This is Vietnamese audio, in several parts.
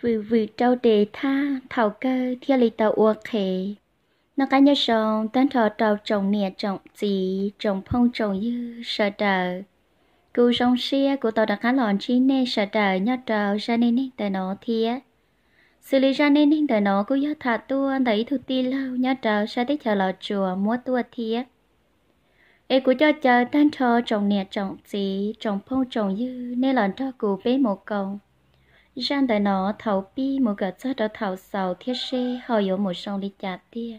vì vì trâu đề tha thảo cơ thia lì tàu ua khề nó cá nhân sông tan thọ trâu trồng nè trồng gì trồng phong trồng dư sợ trời cú sông xe của tàu đặc cá lòn chi nè sợ trời nhớ trâu ra nên nè tại nó thia xử lý ra nên nè tại nó cứ nhớ thả tua đẩy thu ti lâu nhớ trâu sa tới chờ lò chùa múa tua thia ê của cho chờ tan thọ trồng nè trồng gì trồng phong trồng dư nên lòn cho cụ bé một cầu giang đại nó thầu bi một gã cho đó thầu sầu thiết xe họ yếu một sông đi chặt tia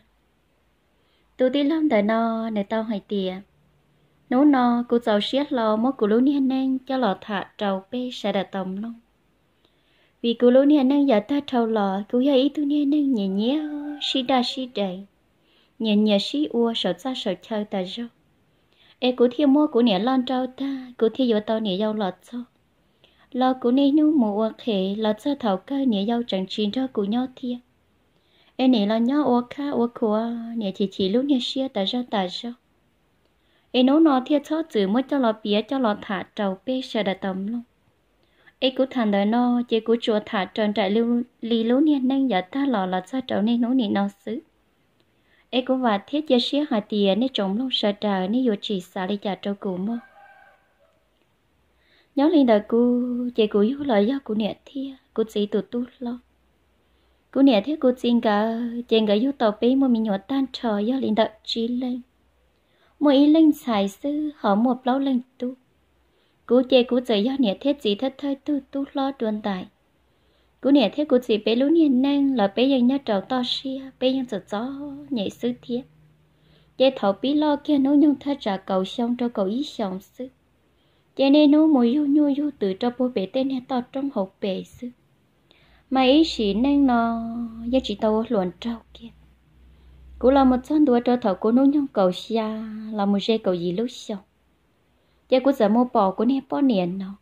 tụ đi lâm đại nó này tao hỏi tia nấu nó cô giàu xiết lo mỗi cô lú niên nang cho lọ thả trầu bê sẽ đã tổng luôn, vì cô lú niên nang giờ ta trầu lọ cô giờ ý tu niên nang nhẹ nhẹ xí đa xí đầy nhẹ nhẹ xí ua sợ ra sợ chơi ta rau e cô thiên mua cô niệm lon trâu ta cô thiên vô tao niệm dâu lọt sao lo của nên nu mù ô khề lo cho thầu cơ nhẹ dâu chẳng chín cho của nhau thia em nè lo nhau ô khá ô khua nhẹ chỉ chỉ lúc nhẹ xia ta sao ta sao em nấu nó thia cho chữ mới cho lo bía cho lo thả trầu bê sợ đã tầm luôn em cũng thằng đời nó chỉ của chùa thả tròn trại lưu lì lú nè nên giờ ta lo là cho trâu nên nấu nè nó xứ em cũng và thiết cho xia hạt tiền nên trống lông sợ trời nên vô chỉ xả đi trả trâu cũ mơ nhớ lên đời cô chị cô yêu lời do cô nè thia cô chị tụt tụt lo cô nè thia cô xin cả chị cả yêu tàu bé mua mình nhỏ tan trò, do lên đời chi lên mua ý lên xài sư họ một lâu lên tu cô chị cô chị do nè thia chị thất thơi tu tu lo truyền tài cô nè thia cô chị bé lú nè nang là bé ยัง nhớ trầu to xia bé bé ยัง sợ gió nhảy sư thiệt chế thầu bí lo kia nấu nhung thay trả cầu xong cho cầu ý xong sức cho nên nó mùi yêu nhu yêu từ cho bố bé tên hết to trong hộp bé sư mà ý chỉ nên nó giá chỉ tao luận trâu kia cũng là một chân đùa cho thở của nó nhung cầu xa là một dây cầu gì lúc sau giờ cũng giờ mua bò của nè bò niệm nó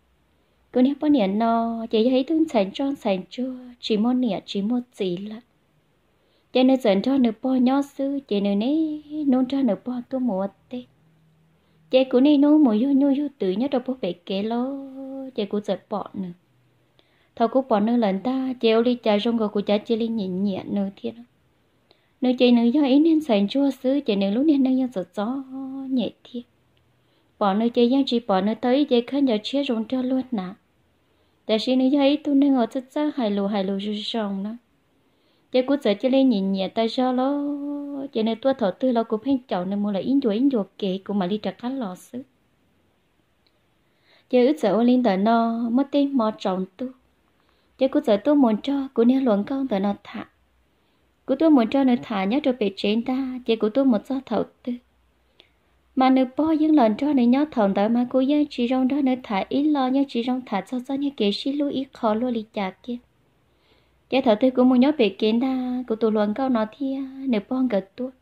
cứ nè bò niệm nó chỉ thấy thương sành tròn sành chua chỉ một niệm chỉ một gì là, cho nên dần cho nửa bò nhỏ sư chỉ nửa nấy nôn cho nửa bò tôi một tết chị cũng nên nô mồi vô nhu vô tử nhớ đâu bố bé kế lo chị cũng giật bỏ nữa thầu cũng bỏ nữa lần ta chị ô ly trà rong rồi của cha chị ly nhịn nhịn nữa thiệt nữ chị nữa do ý nên sành chua xứ chị nữa lúc nên đang dân giật gió nhẹ thiệt bỏ nữ chị giang chỉ bỏ nữ tới chị khăn giờ chia rong cho luôn nè tại do tôi ngồi rất hài hài rồi xong nè แต่ชีนี้ยัยตุนเงาจะจ้าหายลูหายลูจุจงนะ chế cú giờ chơi lên nhìn nhẹ tay cho lo chơi này tua thọ tư lo cũng phải chậu này mua lại in chuột in chuột kệ cũng mà đi trật khăn lò xứ chơi ước giờ lên tờ nó mất tên mò tròn tu chơi cú giờ tu muốn cho của nia luận công tờ nó thả của tôi muốn cho nó thả nhớ rồi bị trên ta chơi của tôi một do thọ tư mà nữ po những lần cho nữ nhớ thòng tại mà cô dân chỉ rong đó nữ thả ít lo nhớ chỉ rong thả cho cho nhớ kể xí lưu ít khó lưu lì chả kia cái thở tôi cũng muốn nhớ về kiến đa của tụ luận câu nó thì à, nếu bong gật tuột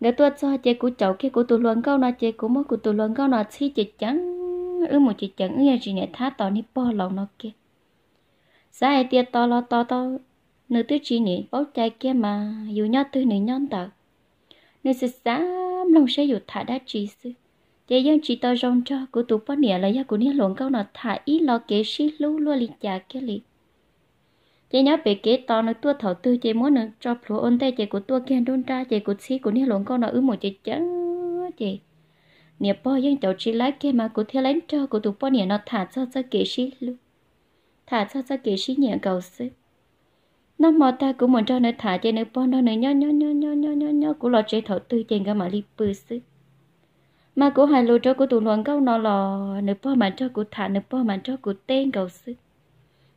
gật tuột cho chế của cháu kia của tụ luận câu nó chế của mỗi của tụ luận câu nó chỉ chế trắng ư một chế trắng ư gì này thá tỏ ni bo lòng nó kia ai tiệt to lo to to nữ tư chỉ nhỉ bóc trai kia mà dù nhót tôi nữ nhon tờ nữ sẽ sám lòng sẽ dù thả đá chỉ sư chế dân chỉ to rong cho của tụ bó nỉa là do của nỉa luận câu nó thả ít lo kế sĩ lú lua lì chả kia lì chị nhớ bé kế to nó tua thầu tư chị muốn nó cho phụ ôn tay chị của tua kia đôn ra chị của xí của ni lộn con nó ứ một chị chán chị nè po dân cháu chị lái kia mà của theo lén cho của tụi po nè nó thả cho ra kế xí luôn thả cho ra kế xí nhẹ cầu xí nó mò ta cũng muốn cho nó thả cho nó po nó nó nhó nhó nhó nhó nhó nhó nhó của lọ chị thầu tư chị cái mà li bự xí mà của hai lô cho của tụi luận câu nó lò nó po mà cho của thả nó po mà cho của tên cầu xí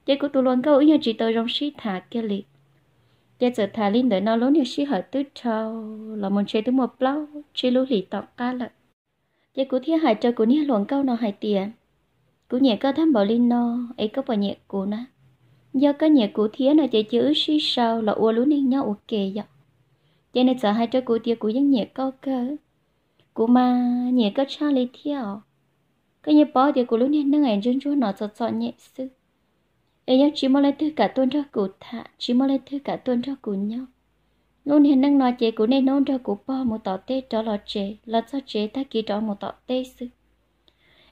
chế của tôi luôn câu ý chỉ tôi trong sĩ thả kia lì chế giờ thả linh đợi nó lớn như sĩ hở tứ trâu là muốn chế thứ một lâu chế lũ lì tọc ca lợ chế của thiên hải cho của nia luận câu nó hải tiền của nhẹ cơ thăm bảo linh nó ấy có bảo nhẹ của nó do cái nhẹ của thiên nó chế chữ sĩ sau là ua lũ ninh nhau ok vậy chế nên sợ hai cho của tia của dân nhẹ câu cơ của mà nhẹ cơ cha lì theo cái nhẹ bỏ tia của lũ ninh nó ngày chân chúa nó sợ sợ nhẹ sư ấy nhau chỉ muốn lấy thứ cả tuần cho cụ thả chỉ muốn lấy thứ cả tuần cho cụ nhau luôn hiện đang nói chế cụ nên nôn cho cụ bò một tọt tê cho lọ chế lọ cho chế ta ký cho một tọt tê sư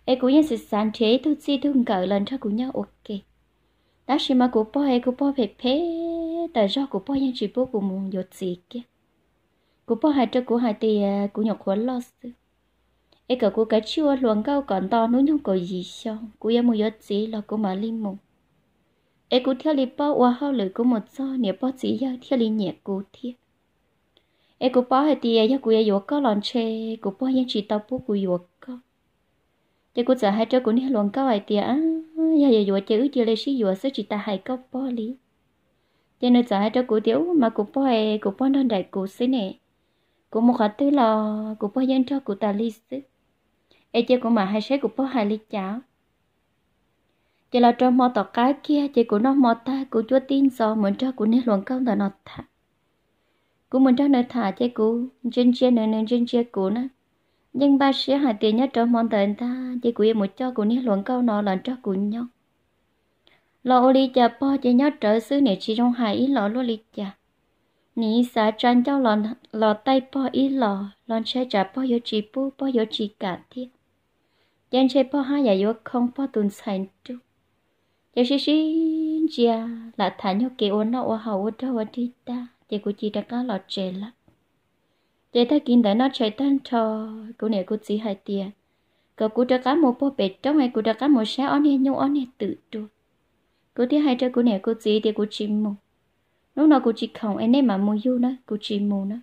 ấy cụ nhân sự sáng chế thu chi thu cỡ lần cho cụ nhau ok đã chỉ mà cụ bò ấy cụ bò phải phê tại do cụ bò nhân chỉ bố cụ muốn dột gì kia cụ bò hai cho cụ hai thì à, cụ nhọc khuẩn lo sư ấy cả cụ cái chua luồng cao còn to núi không có gì xong cụ em muốn dột gì là cụ mà linh mùng ai cũng theo li bao wa hao lử cú một so nè bao chỉ yêu theo li nhẹ cú thiệt ai cũng bao hay tiề ya cú ya yo có lon che cũng bao yang chỉ tao bu cú yo có thế cũng giờ hai cho cú nè lon cao hay tiề à ya ya yo chơi chơi lấy xí yo sẽ chỉ ta hay có bao li thế nơi giờ hai cho cú tiếu mà cú bao hay cú bao đơn đại cú xí nè cú một khát tư lò cú bao yang cho cú ta li xí e chơi cú mà hai sẽ cú bao hay li cháo chỉ là trong mò tỏ cái kia chỉ của nó mò ta của chúa tin so muốn cho của nên luận công là nó thả của muốn cho nơi thả chỉ của trên chia nơi nơi trên chia của nó nhưng ba sẽ hại tiền nhất trong món tiền ta chỉ của em một cho của nên luận câu nó là cho của nhau lọ ô li chả po chỉ nhớ trở xứ này chỉ trong hải ít lọ lô li chả ní xả tranh cho lọ lọ tay po ít lọ lon che chả po yếu chỉ pu po yếu chỉ cả thiết trên che po hai giải dạ yếu không po tuần sành trước giờ dạ, xí xí chia à. là thả nhau kì ôn nó ô hậu ôn đâu ôn đi ta giờ của chị đã có lọ chè lắm giờ ta kinh đã nó chạy tan trò cô này cô chỉ hai tiền cậu cô đã có một bộ bệt trong ngày cô đã có một xe ôn nhau ôn tự trụ cô thứ hai cho cô này cô chỉ thì cô chỉ mù lúc nào cô chỉ không anh em mà mua yêu nữa cô chỉ mù nữa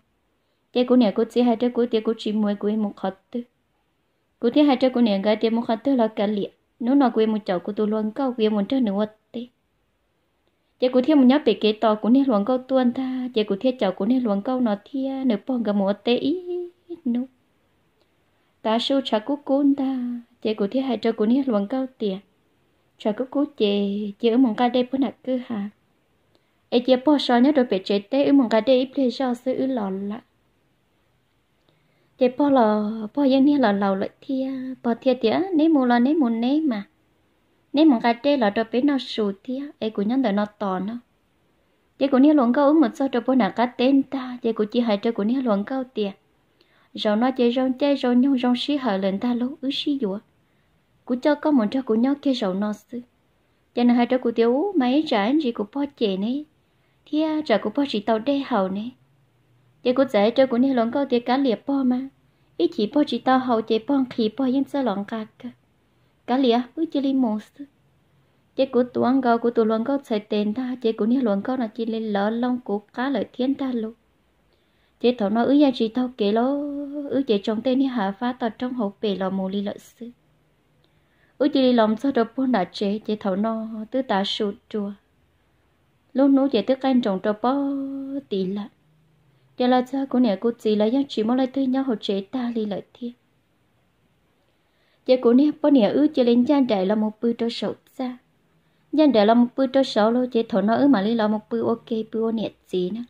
thế cô này cô chỉ hai cho cô thì cô chỉ mù cô em một khát tư cô thứ hai cho cô này cái thì một khát tư là cả liệt nếu nó quê một cháu của tôi luôn câu quê một chân nữa tí chị của thiên một nhóc bị kế to của nên luôn câu tuôn tha, chị của thiên cháu của nên luôn câu nó thiên nửa bông cả một tí nụ ta sưu trà cú cún ta chị của thiên hai cháu của nên luôn câu tiền trà cú cú chị chị ở mong ca đây bữa nãy cứ hà ai chị bỏ sao nhớ rồi bị chết té ở mong ca đây ít lấy sao sư ở lò lại chế bỏ lò bỏ yên nè là lầu lại thia bỏ thia tía nế mù là nế mù nế mà nế mù cái chê là cho bé nó sù thia ấy của nhân đời nó to nó chế của nè luồng câu một số cho bố nà cá tên ta chế của chị hai chơi của nè luồng câu tìa rồi nó chơi rong chơi rồi nhung rong xí hở lên ta lố ứ xí dùa của cho có một cho của nhau kia rồi nó sư cho nên hai cho của tiêu mấy anh gì của bỏ chị này thia trả của bỏ chị tao đê hầu này cái cô cô nè câu cá liệp 也古在这古年龙高的咖喱包嘛，一起包起到后的包起包因这龙嘎嘎，咖喱啊，不这里么事？这古端高古土龙高才点他，这古年龙高那这里老龙古咖喱天大路，这头 nó ứ ya chỉ tao kế lo, ứ chỉ trong tên ni hạ phá tao trong hậu bể lò mồ li lợi sư. ứ chỉ li lòng cho đồ bốn đã chế, chế thầu nó tứ ta sụt chùa. Lúc nú chế tứ canh trồng trâu bò tỷ lặng giờ là cha của nè cô chị là dân chỉ mới lại thuê nhau hồ chế ta đi lại thiệt giờ dạ của nè bao nè ư chỉ lên gian đại là một bữa cho sầu xa gian đại là một bữa cho sầu lo chế thổ nó ư mà lấy là một bữa ok bữa nè chị nè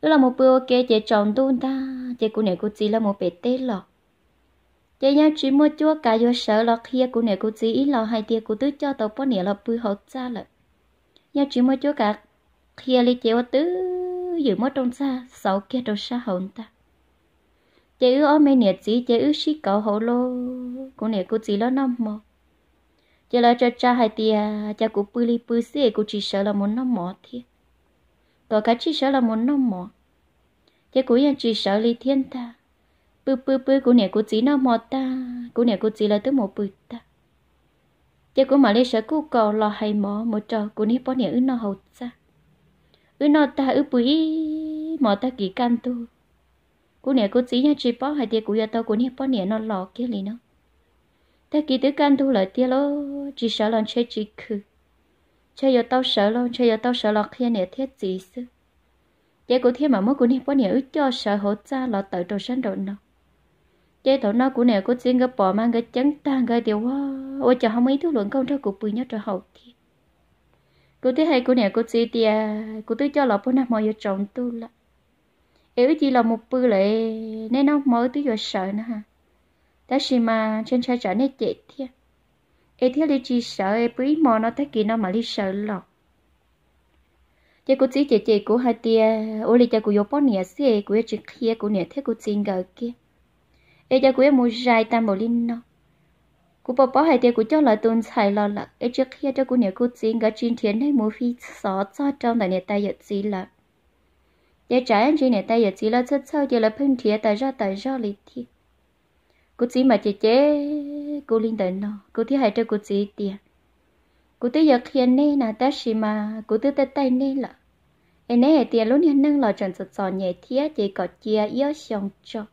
ư là một bữa ok chế chồng tôi ta chế của nè cô chị là một bé tê lọ chế dân chỉ mới chúa cả vô sợ lọ kia của nè cô chị ý lọ hai tia của tứ cho tàu bao nè là bữa hậu cha lại dân chỉ mới chúa cả kia lấy chế tứ giữ mất trong xa sáu kia đâu xa hồn ta chế ư ôm nè chỉ chế ư xí cầu hậu lô cũng nè cô chỉ lo năm mò chế là cho cha hai tia cha cụ bự li bự xí cô chỉ sợ là muốn năm mò thiệt có cái chỉ sợ là muốn năm mò chế cụ yên chỉ sợ li thiên ta bự bự bự cô nè cô chỉ năm mò ta cô nè cô chỉ là tới một bự ta chế cụ mà li sợ cô cầu lo hay mò một trò cô nè bỏ nè ư nó hậu xa ư nó ta ư bụi mỏ ta kỳ can tu cú nè cú chỉ nha chỉ bỏ hai tia cú gia tao cú nè bỏ nè nó lọ kia liền nó ta kỳ tứ can tu lại tia lo chỉ sợ lần chơi chỉ khử chơi giờ tao sợ lo chơi giờ tao sợ lọ kia nè thiết gì sư chế cú thiên mà mất cú nè bỏ nè ư cho sợ hổ cha lọ tự đồ sanh đồ nó chế tổ nó cú nè cú chỉ cái bỏ mang cái chấn tan cái điều hoa ôi chờ không mấy thứ luận công cho cú bùi nhớ cho hậu thiên cô thứ hai cô nè cô chị tia cô thứ cho lọ bún nằm mồi trộn tôi là yếu chỉ là một bự lệ nên nó mới tôi vừa sợ nữa ha ta xì mà trên xe chở nên chết thiệt ấy thế là chỉ sợ ấy bấy mò nó thấy kỳ nó mà đi sợ lọ cho cô chị chị chị của hai tia ô li cho cô vô bón nè xe của ấy chỉ kia của nè thấy cô chị ngờ kia ấy cho cô ấy mua dài tam bồ linh nó cú bỏ bỏ hai tiền cú cho lại tuần xài lo là cái trước khi cho cú nhớ cú chín cái chín thiên hay mua phi sọ cho trong này tay giật gì là để trả anh chị này tay giật gì là chất sau giờ là phân thiệt tại ra tại ra lì thi cú chín mà chị chế cú linh tận nó cú thi hai cho cú chín tiền cú tới giờ khi anh nè ta xì mà cú tới tay tay nè là anh ấy tiền lúc này nâng lò trần sọt sọ nhẹ thiệt chỉ có chia yếu xong cho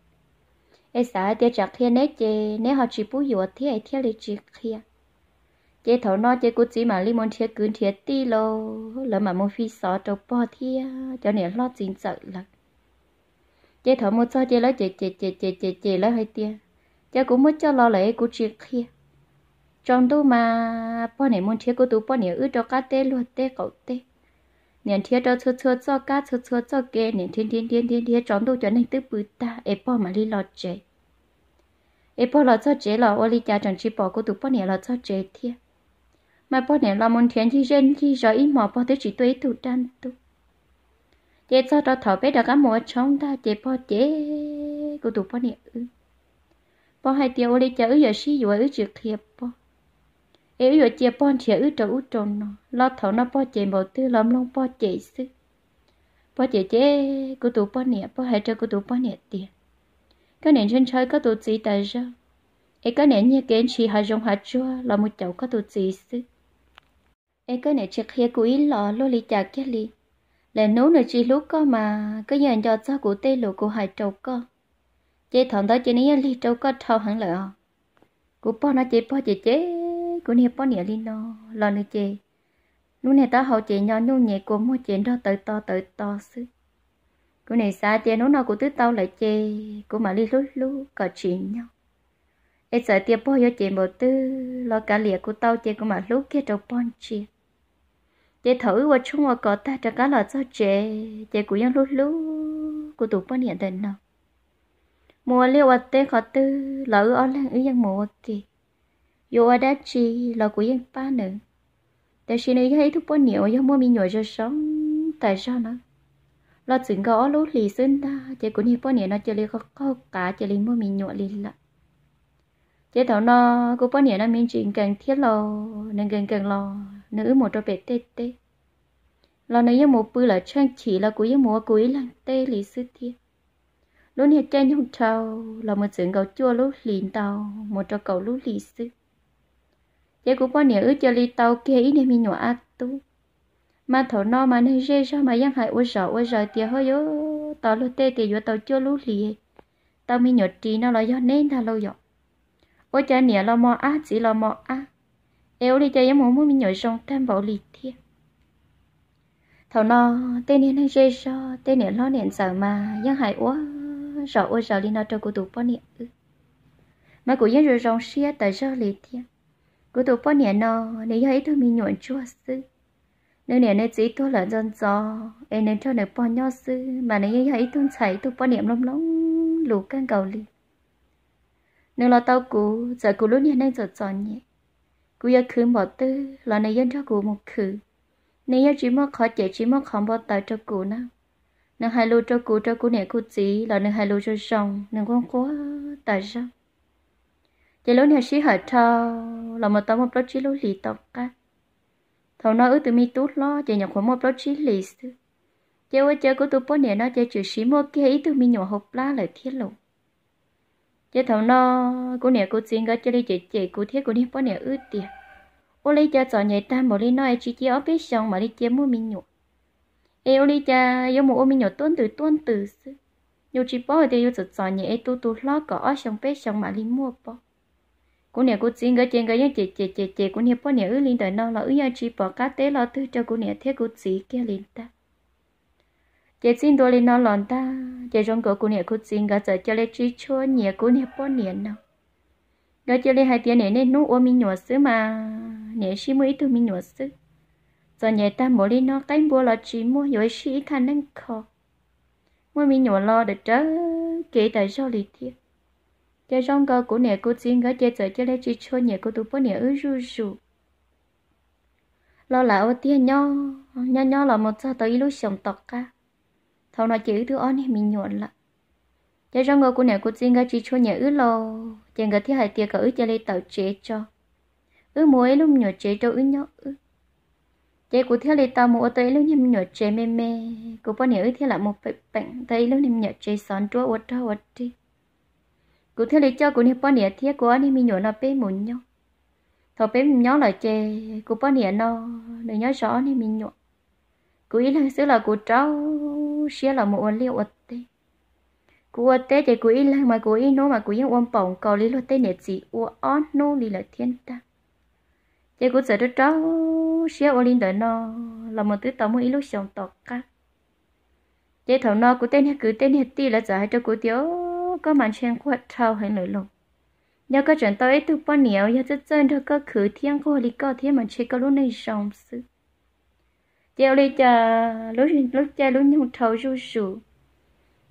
ai sợ tia chặt thiên nét chê nếu họ chỉ bú dùa thì ai theo lịch chỉ kia chế thấu nó chế cú chỉ mà li môn chia cứ chia ti lô lỡ mà môn phi sọ trâu bò thia cho nên lo chính sợ là chế thấu một sao chế lấy chế chế chế chế chế chế lấy hai tia chế cũng mất cho lo lấy cú chia kia trong đâu mà bò này môn chia cú tú bò này ư cho cá tê luôn tê cậu tê 年天到车车做家车车做给年天天天天天长到转你都不大，一包嘛你落这，一包落做这了，我哩家长去包过都半年了做这天，买半年了门天去人去 rồi 一毛包都只对都单都，这做到头背到个毛冲他这包这，过都半年嗯，包还掉我哩家有有事有有就开包。ấy giờ chia bọn chia ư trâu ư trâu nó lo thầu nó bao chạy một tư lắm long bao chạy sư bao chạy chế cô tụ bao nè bao hệ cho cô tụ bao nè tiền cái nền trên chơi có tụ gì tại sao ấy cái nền như kiến chỉ hà dùng hà chua là một cháu có tụ gì sư ấy cái nền chiếc kia của ý lọ lô lì chả kia lì là nấu nồi chỉ lúc có mà cái giờ cho sao của tê lụ của hải trâu có chế thằng đó chế nấy lì trâu có thao hẳn lợi à của bao nó chế bao chế chế của nè bó nè linh nó lo nè chê nụ này ta hậu chê nhỏ nhung nhẹ của mua chê đó tới to tới to sư của này xa chê nụ nào của tứ tao lại chê của mà li lút lú cả chuyện nhau ê sợ tiệp bó yo chê một tư lo cả lìa của tao chê của mà lú kia trâu bon chê chê thử qua chung qua cỏ ta cho cá lọt cho chê chê của nhân lút lú của tụ bó nè đền nào mùa liêu ở tên khó tư lỡ ở lên ở dân mùa kì yo adachi lo của yên pa nữa tại xin ấy thấy thuốc bao nhiêu do mua mi nhỏ cho sống tại sao nữa lo chừng gõ lú lì xin ta chỉ cũng như bao nhiêu nó chỉ lấy có có cả chỉ lấy mua mi nhỏ lì lạ chỉ thảo nó cũng bao nhiêu nó mình chuyện càng thiết lo nên càng càng lo nữ một trò bé tê tê lo nữ yên một bữa là trang chỉ là của yên mùa cuối là tê lì sư thiệt lúc này trên nhung trâu là một chuyện gấu chua lúc lì tàu một trò cầu lúc lì sư giá của cũng bao nhiêu cho li tàu kia ít nên mình nhỏ ăn tu. Mà thổ no mà nên rê sao mà giang hại ôi sợ ôi sợ tiệt hơi yếu tàu lô tê tiệt vô tàu chưa lú lì. Tàu mi nhỏ trì nó là do nên thà lâu dọ. Ôi cha nè lo mò á chỉ lo mò á. Eo đi chơi giống mồm mi mình nhỏ sông tam bảo lì thiệt thầu nó tên nên hay sao so tên lo nền sợ mà giang hải úa sợ ôi sợ đi nó cho cô tụ bao niệm mà cô giang rồi rong xia tại sao lì thiên cô tôi bó nhẹ nó nếu ấy thôi mình nhuận chua sư nếu nè nên chỉ tôi là dân gió em nên cho nè bó nhau sư mà nếu ấy tôi chảy tôi bó niệm lông lông lù can cầu li nếu là tao cú giờ cú lúc nhẹ nên giật gió nhẹ cú giờ khứ bỏ tư là này dân cho cú một khứ nếu giờ chỉ mất khó chạy chỉ mất khó bỏ tay cho cú nào nâng hai lô cho cú cho cú nè cú chỉ là nâng hai lô cho rồng nâng con quá tại sao chỉ lúc nhà sĩ hở cho là một tấm một bớt chỉ lúc lì tộc cả thầu nó ước ừ, từ mi tút lo chỉ nhập khoảng một bớt chỉ lì sư chơi ở chơi của tôi bố nè nó chơi chữ sĩ mua kia ý từ mi nhỏ hộp lá lời thiết lộ chỉ thầu nó của nè của xin gỡ chơi đi chơi chơi của thiết của đi bố nè ước tiền ô lấy cho chọn nhảy ta một lấy nói chỉ chỉ ở bên sông mà đi chơi mua mi nhỏ ê ô lấy cho yêu một ô mi nhỏ tuôn từ tuôn từ sư nhiều chỉ bố ở đây yêu chọn nhảy tu tu lo có ở sông phía sông mà đi mua bố cũng nè cũng xin cái chuyện cái những chị chị chị chị cũng nè bao nè ư linh đời nó là ư chỉ bỏ cá tế lo tư cho cũng nè thế cũng chỉ kia linh ta chị xin tôi linh nó lòn ta chị trong cổ cũng nè cũng xin cái giờ cho lấy chỉ cho nè cũng nè bao nè nó cái cho lấy hai tiền nè nên nó ôm mình nhỏ xứ mà nè xí mới tụi mình nhỏ xứ giờ nhẹ ta mỗi linh nó cái mua là chỉ mua rồi xí thằng năng khó mua mình nhỏ lo được chứ kể tại sao lý thiệt giờ rong cơ của nè cô chính gỡ giờ giờ cho lấy chỉ cho nè cô tu bố nè ư ru ru lo là ô tiên nho nho nhau là một sao tới lúc sống tọt cả thầu nói chữ thứ on mình nhuận lại giờ rong cơ của nè cô chính gỡ chỉ cho nè ư lo chàng gỡ thì hai tia gỡ ư cho lấy tạo chế cho ư mỗi lúc nhỏ chế cho ư nhau ư chế của thiếu lấy tàu mua tới lúc nhầm nhỏ chế mê mê cô bố nè ư thiếu là một bệnh bệnh tới lúc nhầm nhỏ chế sòn chúa ô trâu ô đi cứ thế lý cho cũng hiệp bao nẻ thiết của anh mình nhổ nó bé muốn nhau thò bé nhó lại chê cũng bao nẻ nó để nhớ rõ nên mình nhổ cứ ý là xứ là của cháu xía là một liều ớt tê của ớt tê thì cứ ý là mà cứ ý nó mà cứ ý ôm bỏng cầu lý luật tê nệt gì u on nô lý là thiên ta thì cứ sợ đứa cháu xía ô linh đợi nó là một thứ tao muốn ý lúc xong tọt cả chế thầu nó của tên hết cứ tên hết ti là giờ hai cho của tiếu có màn chen quạt thao hay nổi lộn nhớ có chuyện tôi tu bao nhiêu nhớ cho chân thôi có khử thiên cô lý có thiên mà chỉ có lúc này sống sự chiều đi chờ lúc lúc chơi lúc nhung thầu du sù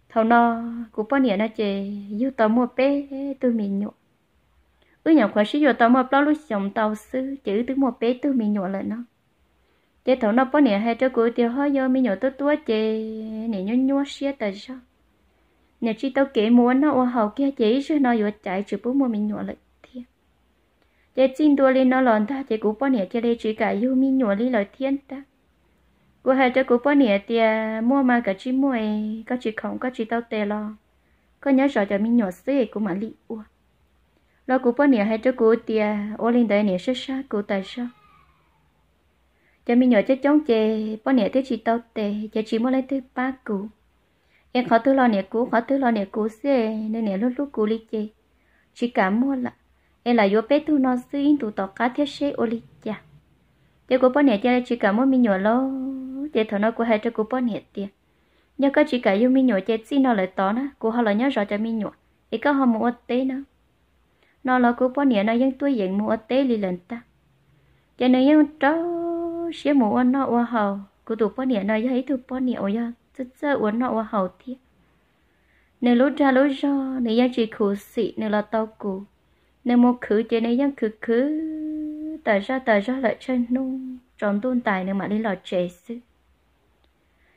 thầu nó cụ bao nhiêu nó chơi yêu tao mua bé tôi mình nhộn ư nhỏ khóa sĩ yêu tao mua bao lúc sống tàu sư chữ từ mua bé tôi mình nhộn lại nó chế thầu nó bao nhiêu hay cho cụ tiêu hóa do mình nhộn tôi tua chơi nè nhún nhún xia tại sao nè chỉ tao kể muốn nó ô hậu kia chỉ chứ nó vừa chạy chụp bố mua mình nhọ lại thiên để xin đua lên nó lòn ta chế cú bỏ nè chơi đây chỉ cả yêu mình nhọ lên lại thiên ta cô hai cho cú bỏ nè thì mua mà cả chỉ mua có chỉ không có chỉ tao tè lo có nhớ rõ cho mình nhọ xí của mà lị ua lo cú bỏ nè hai cho cú thì ô lên đây nè sẽ sao cú tại sao cho mình nhọ chế chống chế bỏ nè tới chỉ tao tè chế chỉ mua lấy thứ ba cú em khó tư lo nè cú khó tư lo nè cú xe nên nè lúc lúc cú li chê chỉ cả mua là em là vô bé tu nó in tu tọt cá thiết xe ô li chà để cú bao nè chơi chỉ cả mua mi nhỏ lo để thằng nó cú hai cho cú bỏ nè tiền nhớ có chỉ cả yêu mi nhỏ chơi xin nó lại tỏ nó cú họ lại nhớ rõ cho mi nhỏ ý có họ mua tế nó nó là cú bỏ nè nó vẫn tuổi dậy mua tế li lần ta cho nên vẫn trâu xe mua nó ô hầu cú tụ bỏ nè nó thấy tụ bỏ nè ô giờ uốn hậu 这这我那我好听。nếu lúc ra lúc ra nếu dân chỉ khổ sĩ nếu là tao cụ nếu một khứ chỉ nếu dân khứ khứ tại ra tại ra lại chân nung tròn tôn tài nếu mà đi lò trẻ sư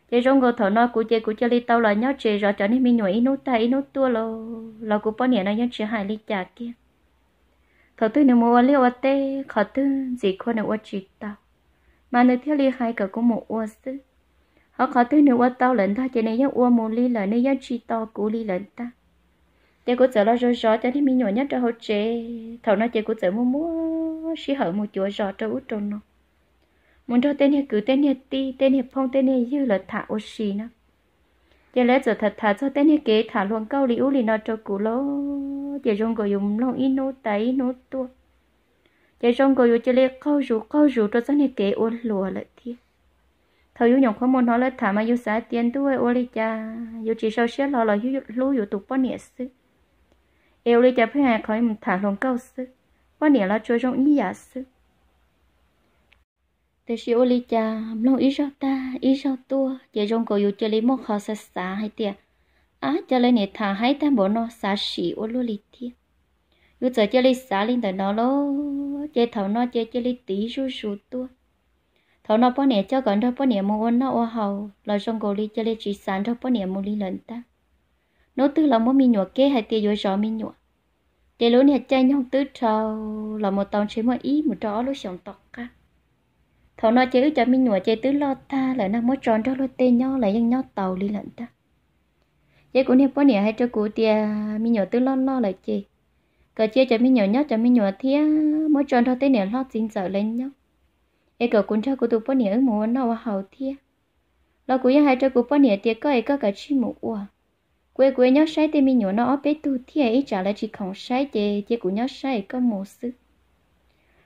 chỉ rong ngô thọ nói của chị của chị li tao là nhớ chị rõ cho nên mình ý nốt inú ý nốt tua lo lo của bao nhiêu nó nhớ chị hai ly trà kia thọ tư nếu mua li ô tê khó tư gì khô nếu ô chì tao mà nếu thiếu li hai cả của một ô sư họ khó tư nữa tao lận ta chỉ này yếu uo mồm li lận này yếu chi to cú li lận ta để cô trở lo rồi rõ cho thì mình nhỏ nhất cho họ chế thầu nó chế cô trở mua mua xí hở một chùa rõ cho út trôn nó muốn cho tên hiệp cứ tên hiệp ti tên hiệp phong tên hiệp dư là thả ô xì nó giờ lẽ giờ thật thả cho tên hiệp kế thả luôn câu liễu lì nó cho cú lô giờ dùng gọi dùng lòng in nô tay nô tua giờ dùng gọi dùng chơi lê câu rủ câu rủ cho tên hiệp kế ôn lùa lại thiệt thầu yêu nhộng khó môn nó lên thả mà yêu xả tiền đuôi ô li cha yêu chỉ sau xét lo là yêu lu yêu tụ bao nhiêu sự yêu li cha phải khỏi một thả lòng câu sự bao nẻ là chơi trong ý giả sự thế sự ô li cha lòng ý sao ta ý sao tua chỉ trong cầu yêu chơi lấy một khó xa xả hay tiệt á chơi lên nè thả hay ta bỏ nó xả xỉ ô lú li tiệt yêu chơi chơi lấy xả linh tới nó lô chơi thầu nó chơi chơi lấy tỷ ru ru tua thọ nó bó nè cho gần đó bó nè mua ôn nó ô hậu lo trong cổ li cho lê chỉ sản đó bó nè mua li lần ta nó tư là mua mi nhụa kế hay tiền rồi gió mi nhụa để lối nè chơi nhau tứ trâu là một tàu chỉ một ý một trò lối sòng tọt cả thọ nó chơi cho mi nhụa chơi tứ lo ta lại nó mua tròn cho lối tê nhau lại dân nhau tàu li lần ta vậy cũng nè bó nè hay cho cụ tiê mi nhụa tứ lo lo lại chơi cờ chơi cho mi nhụa nhớ cho mi nhụa thía mua tròn thôi tên nè lo chính sợ lên nhóc ai cậu cũng cho cô tụ bao nhiêu mùa nào hậu thiệt lo cú yên hai cho cú bao nhiêu tiệt cái ai có cả chi mùa à quê quê nhớ sai thì mình nhớ nó ở bên tu thiệt ấy trả lại chỉ không sai thì chỉ cú nhớ sai cái mùa sự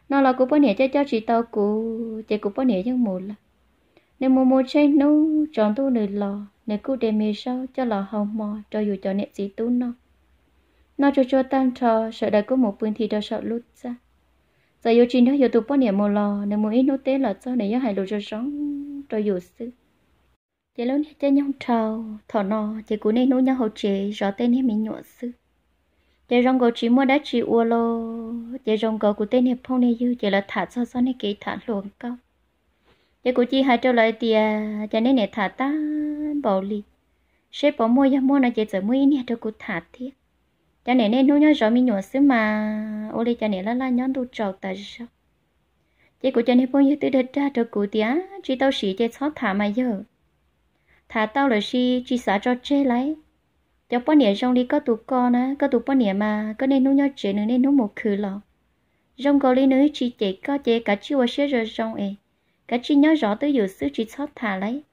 nó là cú bao nhiêu cho cho chỉ tao cú chỉ cú bao nhiêu nhưng mùa là nếu mùa mùa chơi nô chọn tu nửa lò nếu cú để mì sao cho lò hồng mò cho dù cho nẹt gì tu nó nó cho cho tan trò sợ đại có một bên thì đâu sợ lút ra giờ yêu chuyện đó yêu tụ bao niệm mồ lò nếu muốn ít nốt tế là cho này nhớ hài lụt cho sống rồi yêu sư chế lớn hết chế nhông trâu thọ nọ chế cũ này nốt nhau hậu chế rõ tên hết mình nhọ sư chế rong gấu chỉ mua đá chỉ ua lô chế rong gấu của tên hiệp phong này dư chế là thả cho cho này kỹ thả luôn cao chế cũ chi hai trâu lại tiề chế này này thả ta bảo lì sẽ bỏ mua ra mua là chế giờ mua ít nè trâu cú thả thiết cha nè nên nuôi nhớ rõ mi nhọn xứ mà ô lê cho nên la là nhón đủ trầu tờ sao chị của cha nè phong như tư đất ra được cụ tía chị tao xỉ chị xót thả mà giờ thả tao là xì chị xả cho chê lấy cho bao nhiêu trong đi có tụ con á có tụ bao nhiêu mà có nên nuôi nhớ chị nên nuôi một khử lọ trong có lý nữ chị chị có chị cả chị qua xe rồi trong ấy cả chị nhớ rõ tới giờ xứ chị xót thả lấy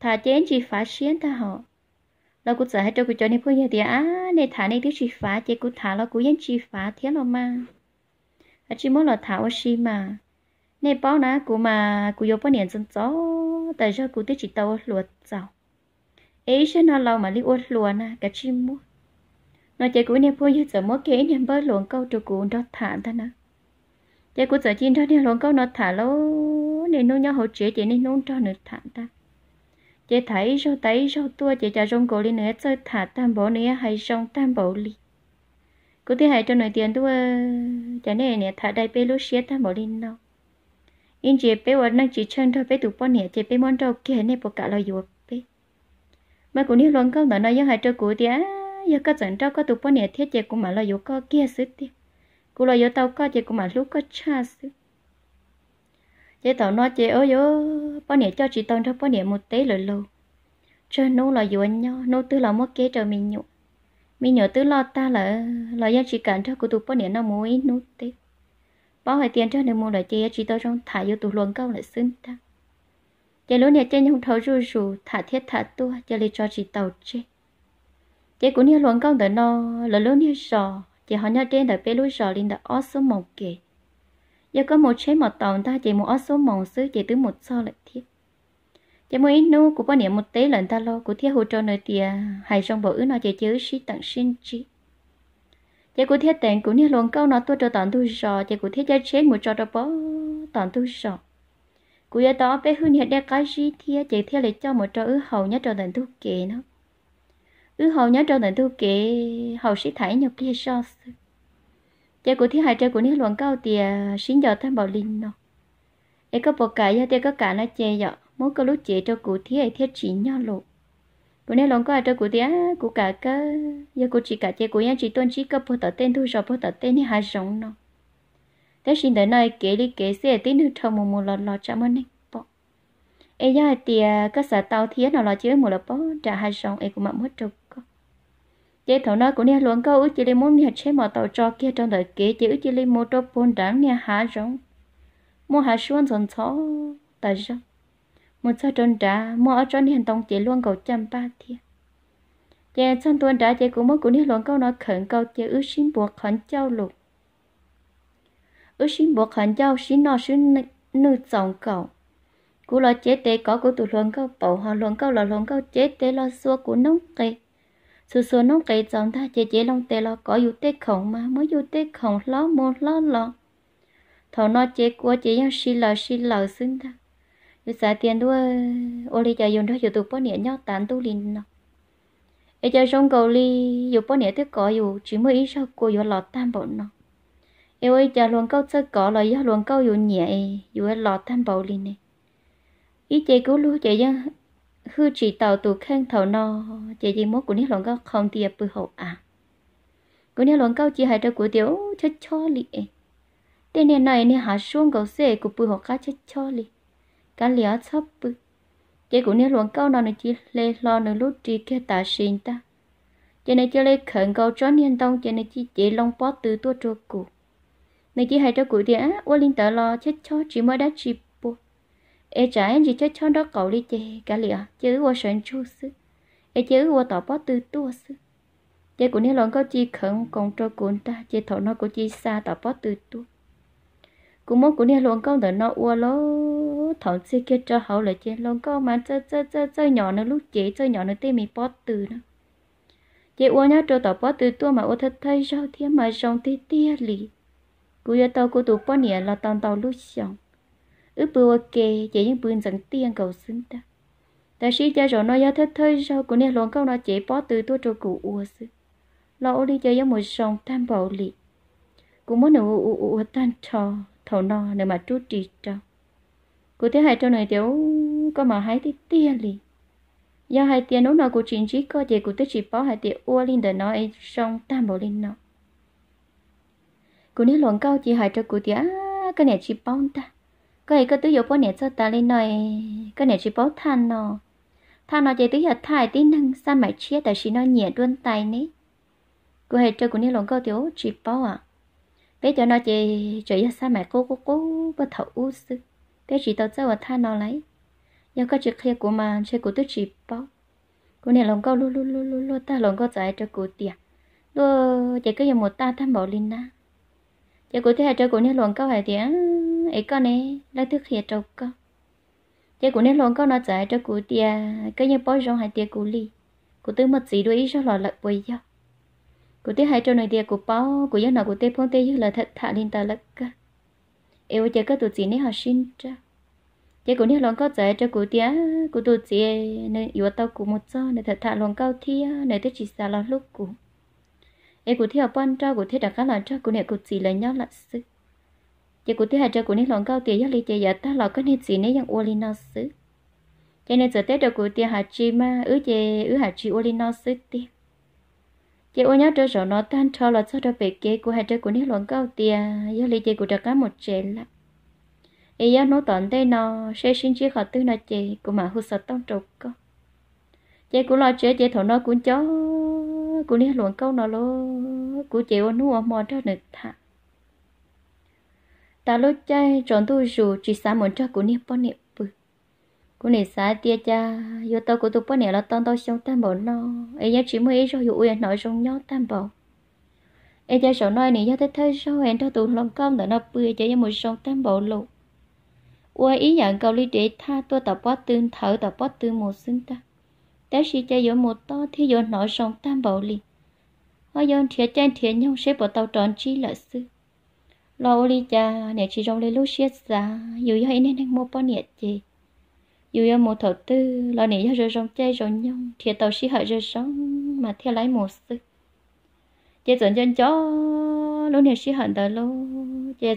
thả chén chị phá xiên ta họ lo cú sợ hai cho cú cho nên phơi giờ thì à này thả này thứ chỉ phá chỉ cú thả lo cú yên chỉ phá thế lo mà à chỉ muốn lo thả ô xí mà này bao nã cú mà cú vô bao niệm dân gió tại sao cú thứ chỉ tàu luộc giàu ấy sẽ nó lâu mà li ô luộc nè cả chỉ muốn nó chỉ cú này phơi giờ giờ mỗi kế niệm bơi luộc câu cho cú đó thả ta nè chỉ cú giờ chín đó niệm luộc câu nó thả lâu nên nó nhau hỗ trợ chỉ nên nó cho nó thả ta chị thấy rồi thấy rồi tua chị trả rong cổ lên nữa chơi thả tam bộ nữa hay rong tam bộ đi cô thì hay cho nổi tiền tua chả nè nè thả đây bê lúc xé tam bộ đi nào in chị bê vào năng chị chân thôi bê tụ bọn nè chị bê món đâu kia nè bộ cả lo yuộc bê mà cũng như luôn câu nói nói hay cho cô thì á giờ có trận trâu có tụ bọn nè thiết chị cũng mà lo yuộc có kia sức thì cô lo yuộc tao có chị cũng mà lúc có cha sức chế tàu nó chế ơi yo bao nhiêu cho chị tàu cho bao nhiêu một tế lời lù cho nô là dù anh nhau nô tư là mất kế trời mình nhụ mình nhớ tư lo ta là là do chị cần cho cụ tụ bao nhiêu nó muốn nô tế bao hai tiền cho nên mua lại chế chị tàu trong thả vô tụ luồng câu lại xưng ta chế lúc này chế nhung thấu rù rù thả thiết thả tua cho lấy cho chị tàu chế chế cũng như luồng câu để nó là lúc này sò chế họ nhau trên đời bê lúc sò lên đã ót số một kì giờ có một chế một tàu ta chỉ một ớt số mỏng xứ chỉ tới một so lại thiết chỉ một ít nu của bọn niệm một tế lần ta lo của thiết hồ trâu nơi tiề hay trong bộ ứ nó chỉ chữ sĩ tặng sinh chi chỉ của thiết tiền của niệm luôn câu nó tôi cho tặng tôi rò chỉ của thiết giá chế một trò đó bó tặng tôi rò của giờ đó bé hưng hiện đeo cái gì thiết chỉ thiết lại cho một trò ứ hầu nhớ trò tặng thu kệ nó ứ hầu nhớ trò tặng thu kệ hầu sĩ thải nhập kia so xứ giờ của thiên hải chơi của nước luận cao thì xin giờ tham bảo linh nó e có bộ cả giờ thì có cả là chê giờ mỗi có lúc chế cho cụ thiên ấy thiết chỉ nhau lộ của nước luận có ai chơi của thiên của cả cái giờ của chỉ cả chơi của nhà chỉ tôn chỉ có bộ tờ tên thu rồi bộ tờ tên này hai rộng nó thế xin đến nơi kể đi kể xe tí nữa thâu một một lọt lọt chạm ơn này bộ e giờ thì có sợ tàu thiết nào lọt chứ một lọt bỏ trả hai rộng e cũng mặn mất trục chế thấu nó cũng nha luận câu ước chỉ lấy muốn nha chế mà tàu cho kia trong đời kế chữ ước chỉ lấy mua cho bốn đám nha há rong mua há xuân dần chó tại sao một sao trôn trả mua ở trong hiện tông chế luôn cầu trăm ba thiên chế trong tuần trả chế cũng mới cũng nha luận câu nói khẩn câu chế ước xin buộc khẩn châu lục ước xin buộc khẩn châu xin nó xin nữ chồng cầu cú lo chế tế có của tụ luận câu bầu hòa luận câu là luận câu chế tế lo xua của nông kê sự số nông cây chọn ta chế chế lòng tê lo có yêu tê khổng mà mới yêu tê khổng lo mô lo lo thọ nó chế của chế yang xì lờ xì lờ xưng ta yêu xả tiền đua ô li chờ dùng đó yêu tụ bó nhẹ nhau tán tu linh nó ấy chờ trong cầu li yêu bó nhẹ tê có yêu chỉ mới ý sao cô yêu lọt tam bọn nó yêu ấy chờ luồng câu chơi có là yêu luồng câu yêu nhẹ yêu lọt tam bọn linh này ý chế cứu lưu chế yang hư chỉ tàu tù khen thầu no chỉ gì mốt của nước lòng cao không thì bự hậu à của nước lòng cao chỉ hai đứa của tiểu cho cho lì tên này này này hạ xuống cầu xe của bự hậu cá cho cho lì cá lìa sắp bự chỉ của nước lòng cao nào này chỉ lê lo nữa lúc chỉ kia tả xin ta chỉ này chỉ lê khẩn cầu cho nên tông chỉ này chỉ chỉ long bó từ tua trô cụ này chỉ hai đứa của tiểu ô linh tờ lo chết cho chỉ mới đã chỉ ê trả gì chỉ cho cho đó cậu đi chè cả lìa chứ qua sẵn chú sư ê chứ qua tỏ bó tư tua sư chê của nên lòng có chi khẩn còn cho cuốn ta chê thọ nó của chi xa tỏ bó tư tua cũng muốn của nên lòng có đợi nó ua lố thọ chi kia cho hậu lại chê lòng có mà chơi chơi chơi chơi nhỏ nó lúc chế chơi nhỏ nó tê mì bó tư nữa chị ua nhá trâu tàu bó tư tua mà ua thật thay rau thiên mà rong tê tê lì cú yêu tàu cú tụ bó nỉa là tao tao lúc xong ướp bữa kề chỉ những bữa dẫn tiền cầu xin ta ta sĩ cha rồi nói ra thế thôi Sau của nè luôn câu nói chỉ bỏ từ tôi cho cụ ua sư lão đi chơi giống một sông tam bảo lì cũng muốn nụ u u u tan trò thầu no để mà chú trì trò cụ thế hai cho này tiểu có mà hai thì tiền lì do hai tiền nó nói của chuyện chỉ có chỉ của tôi chỉ bỏ hai tiền ua lên để nói sông tam bảo lên nọ. cụ nè luôn câu chỉ hai cho cụ thế cái này chỉ bóng ta cái cái cứ tự dụ bố nè cho ta lên nói cái này chỉ bố than nó than nó chỉ tự giờ thải tin năng sao mạch chia tại chỉ nó nhẹ đuôn tay nè có hệ chơi của nên lòng câu thiếu chỉ bố à bé cho nó chỉ chỉ giờ sao mạch cố cố cố bất thấu u sư bé chỉ tao cho than nó lấy giờ có chuyện kia của mà chơi của tôi chỉ bố của nên lòng câu lu lu lu lu lu ta lòng câu giải cho của tiệt lu chỉ cứ giờ một ta tham bảo linh na chỉ của thế hệ chơi của nên lòng câu hệ tiệt ấy con này là thức hiện trâu cơ chế của nên luôn có nó chạy cho cụ tia cái như bói rong hay tia cụ li cụ tư mất gì đôi ý cho lò lợn bồi do cụ tia hay cho nội tia cụ bao cụ dân nào cụ tê phong tê như là thật thà lên tờ lợn cơ yêu chế cái tụi chị này họ xin cho chế của nên luôn có chạy cho cụ tia cụ tụi chị nên yêu tao cụ một cho nên thật thà luôn cao thia nên tới chỉ xa lo lúc cụ em cụ theo bọn cho cụ thế đặc khá là cho cụ này cụ chỉ lấy nhau lại sức chỉ cụ thể hạt trợ cụ nên lòng cao tiền giác lý chỉ giờ ta lọ có nên gì nên yang uolin nó xứ cho nên giờ tết trợ cụ tiền hạt chi mà ứ chè ứ hạt chi uolin nó xứ tiền chị ôi nhớ trở rồi nó tan cho là cho trở về kia của hai trời cụ nước luận cao tia do lý chị cụ trả cá một trẻ lắm ý do nó tận đây nó sẽ xin chia khỏi tư nó chị cụ mà hư sạch tông trục cơ chị cụ lo chế chị thổ nó cũng chó cụ nước luận câu nó lô cụ chị ôi nó mò cho nực thả ta lúc chơi tròn tu dù chỉ sáng muốn cho của niệm bọn niệm bự của niệm sáng tia cha yo tao của tu bọn niệm là tao tao sống tam bảo nó ấy nhớ chỉ mới ấy rồi uyên nói trong nhớ tam bảo ấy cha sầu nói này do thế thấy sao hẹn cho tụ lòng công để nó bự chỉ cho một sống tam bảo lộ ua ý nhận cầu lý để tha tua tập bó tương thở tập bó tương một sinh ta tế sĩ chơi vô một to thì vô nói sống tam bảo liền hoa dân thiệt chen thiệt nhau sẽ bỏ tao tròn chi lợi sư lâu đi cha nè chỉ trong lấy lúc xiết ra dù yêu nên đang mua bao nhiêu chị dù yêu một thầu tư lo nè giờ trong chơi rồi nhung thiệt tàu xí hại rồi sống mà theo lấy một sự chị tưởng chân chó lúc nè xí hận tờ lô chị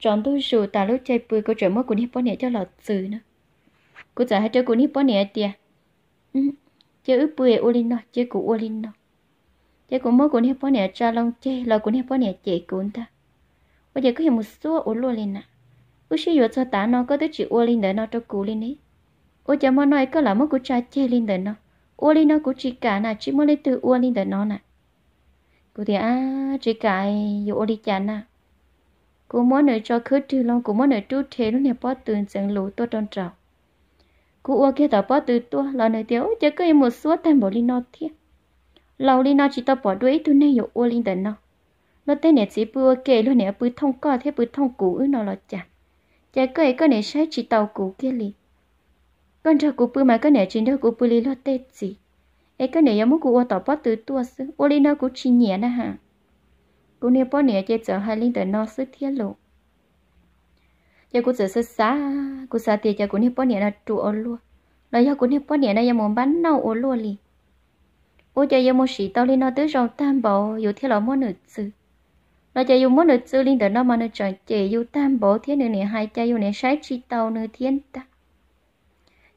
chọn tôi dù ta lúc chơi bùi có chuyện mất của nếp bao nhiêu cho lọt từ nữa cô trả hết cho của nếp bao nhiêu tiệt chứ bùi ulino chứ cụ nó chị cũng mới cũng hiệp bó nè cha long chê lo cũng hiệp bó nè chị cũng ta bây giờ có hiệp một số ủ luôn lên nè ủ xí vừa cho tá nó có tới chị ua lên để nó cho cú lên đi ủ chả mò nói có là mất của cha chê lên để nó ua lên nó của chị cả nè chỉ mới lấy từ ua lên để nó nè cụ thì à chị cả dù đi chán nè cụ muốn nơi cho khứ trừ long cụ muốn nơi trú thế luôn nè bó tường chẳng lũ tốt trong trào cụ ua kia tao bó từ tua là nơi tiêu chứ có một số thêm bỏ lên nó thiệt lâu đi nó chỉ tao bỏ đuổi tôi nay dụ ô linh đến nó nó tên nè chỉ bữa kể luôn nè bữa thông co thế bữa thông cũ nó là chả chả cái cái nè sai chỉ tàu cũ kia li con cho cũ bữa mà cái nè chỉ đâu cũ bữa li lo tết gì ấy cái nè yếm cũ ô tàu bỏ từ tua xứ, ô linh nó cũ chỉ nhẹ nè hả cũ nè bỏ nè chơi chở hai linh đến nó sư thiết lộ giờ cũ chở sư xá cũ xá tiền giờ cũ nè bỏ nè là trụ ô luôn rồi giờ cũ nè bỏ nè là giờ muốn bán nâu ô luôn li ô chơi yêu một sĩ tao lên nó tới rồng tam bộ yêu thiết lọ món nửa sư nó chơi yêu món nửa sư lên tới nó mà nữ chọn chơi yêu tam bộ thiên nữ này hai chơi yêu này sai chi tao nửa thiên ta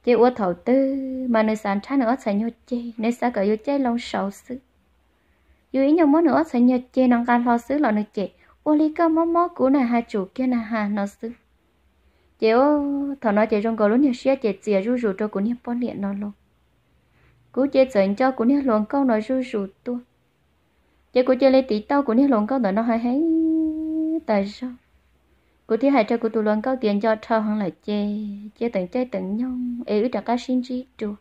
chơi ô thầu tư mà nữ sản trái nữa sẽ nhớ chơi nên sao cỡ yêu chơi lòng sầu sư yêu ý nhau món nữa sẽ nhớ chơi nó can lo sư lọ nửa chơi ô lý cơ mó mó cũ này hai chủ kia là hà nó sư chơi ô thằng nói chị trong cầu lúc nhà xe chơi chìa ru ru cho cũng nhập bón điện nó luôn cú chơi chơi cho cú nhớ lồng câu nói ru ru tua chơi cú chơi lấy tí tao cú nhớ lồng câu nói nó hay hay tại sao cú thấy hai cho cú tu lồng câu tiền cho thao hăng là chơi chơi từng chơi từng nhau ế ứ đặt cá xin chi chùa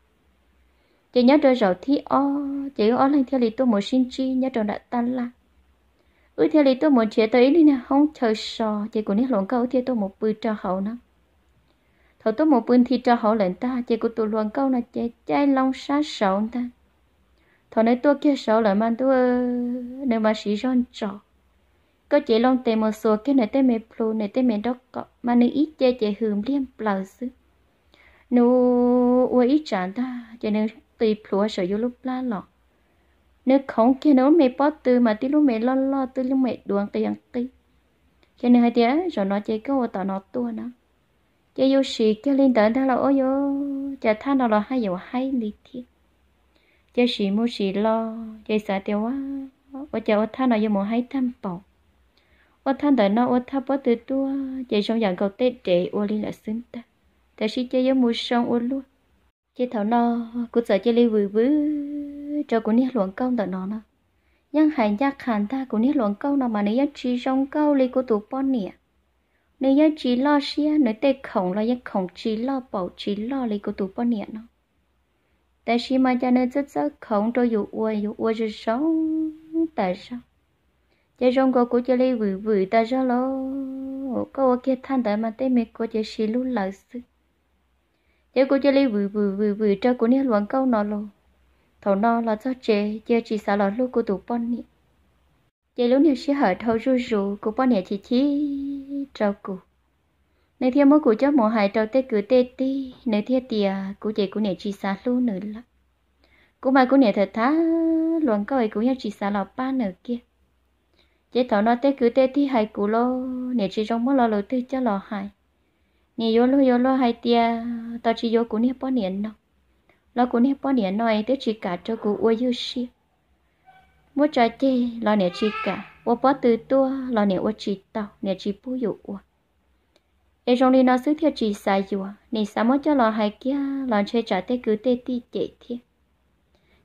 chị nhớ rồi rồi thi o chị o lên theo lý tu một sinh chi nhớ rồi đã tan la ứ theo lý tu một chế tới đi nè không chờ sò chị cũng nhớ lộn câu theo tu một bự trò hậu nữa thầu tôi một bữa thì cho họ lệnh ta chị của tụi luận câu là chạy chạy long sát sầu ta thầu này tôi kia sầu lại mang tôi nếu mà sĩ ron trọ có chạy long tìm một số cái này tới mẹ plu này tới mẹ đó cọ mà nữ ít chơi chạy hừm liêm blau xứ nụ ua ít chán ta chị nên tùy plu sở vô lúc la lọ nếu không kia nếu mẹ bỏ từ mà tí lúc mẹ lo lo từ lúc mẹ đuồng tiền tí cho nên hai tiếng rồi nó chạy cái ô tao nó tua nó giờ yêu sĩ kia linh đỡ đó là ôi yo giờ than đó là hai dầu hay lý thi giờ sĩ mua sĩ lo giờ sợ tiêu quá ở ô than nó giờ mua hay tham bảo ô than đỡ nó ô than bớt từ tua giờ xong giờ cầu tết trẻ ở linh là xứng ta giờ sĩ chơi giờ mua xong ở luôn chơi thảo nó cũng sợ chơi linh vui vui cho cũng nhét luồng công đỡ nó nó nhưng hành giác hàn ta cũng nhét luồng câu nó mà nếu chỉ trong câu lấy của tụ pon nè nếu như chỉ lo xia nếu tê khổng lo giờ khổng chỉ lo bảo chỉ lo lấy cô tụ bao niệm nó tại sao mà cha nên rất rất khổng cho dù uôi dù uôi rồi sống tại sao cha rong cô cô chơi lấy vui vui tại sao lo cô kia than tại mà tê mẹ cô chơi xí lú lợi sự cha cô chơi lấy vui vui vui vui cho cô nè luận câu nó lo thầu nó là cho chê chơi chỉ sợ lọ lúc cô tụ bao niệm chế lúc này sẽ hở thâu ru ru của bọn này chỉ chỉ trâu cụ nơi thiên mỗi cụ cho mùa hải trâu tê cứ tê ti nơi thiên tìa cụ chị cụ này chỉ xa luôn nữa lắm cụ mà cụ này thật thá luôn có ấy cụ nhau chỉ xa lò ba nữa kia chế thảo nó tê cứ tê ti hai cụ lo này chỉ trong mỗi lọ lô tư cho lò hải nè yo lo yo lo hai tia tao chỉ yo cụ này bao này nó lo cụ này bao này nói tới chỉ cả cho cụ uy yêu xí mua trái chi lo nè chi cả wo bỏ từ tua lo nè ô chi tao nè chi bú dụ wo để trong đi nó xứ theo chi sai dụ nè sao mất cho lo hai kia lo chơi trả tê cứ tê ti chạy thiệt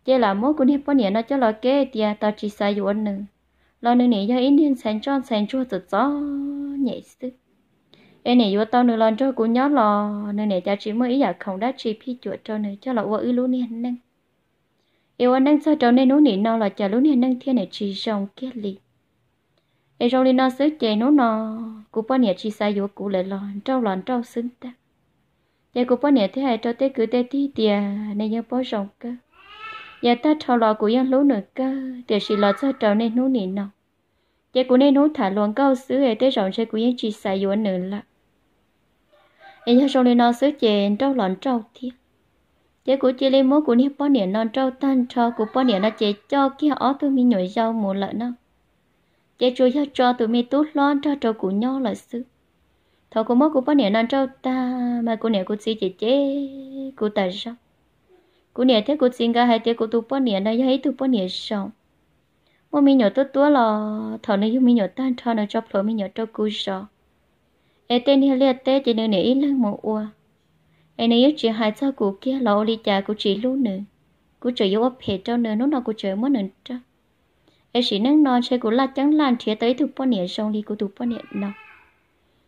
chỉ là mỗi cũng hiệp bọn nó cho lo kế tia tao chỉ sai dụ à nữa lo nữa nè do ít nên sáng tròn sáng chua tự gió nhẹ sức em nè dụ tao nữa lo cho cũng nhớ lo nữa nè cha chỉ mới ý giờ dạ không đã chỉ phi chuột cho nữa cho lo ua ư luôn nè nâng yêu anh đang sao trâu nên nú nỉ nó là chờ lú này nâng thiên này chỉ rong kết li ai rong li nó xứ chè nú nó cú bao nè chỉ sai vô cú lại lòn trâu lòn trâu xứng ta giờ cú bao nè thế hai trâu té cứ té thi tìa này nhớ bao rong cơ giờ ta trâu lò của yên lú nữa cơ để chỉ lò sao trâu nên nú nỉ nó giờ cú nên nú thả luôn câu xứ ai té rong chơi cú yên chỉ sai vô nữa là ai nhớ rong li nó xứ chè trâu lòn trâu thiệt chế của chị lên mốt của nếp bó nỉa non trâu tan cho của bó nỉa nó chế cho kia ó tôi mi nhồi rau mù lợn nó chế chú cho cho tôi mi tốt lon cho trâu của nhau là sư thọ của mốt của bó nỉa non trâu ta mà của nỉa của chị chế chế của tại sao của nỉa thế của xin ga hai thế của tôi bó nỉa nó thấy tôi bó nỉa rau mô mi nhồi tốt tố là thọ nó dùng mi nhồi tan cho nó cho phở mi nhồi trâu của rau ê tên hi liệt tê chỉ nên nỉa ít lăng một ua anh ấy chỉ hai cha của kia là ô cha của chị luôn nữa của chị yêu ấp hệ cho nữa nó nào của chị muốn nữa cho em chỉ nâng non chơi của la trắng lan chia tới từ bao nhiêu xong đi của từ bao nhiêu nào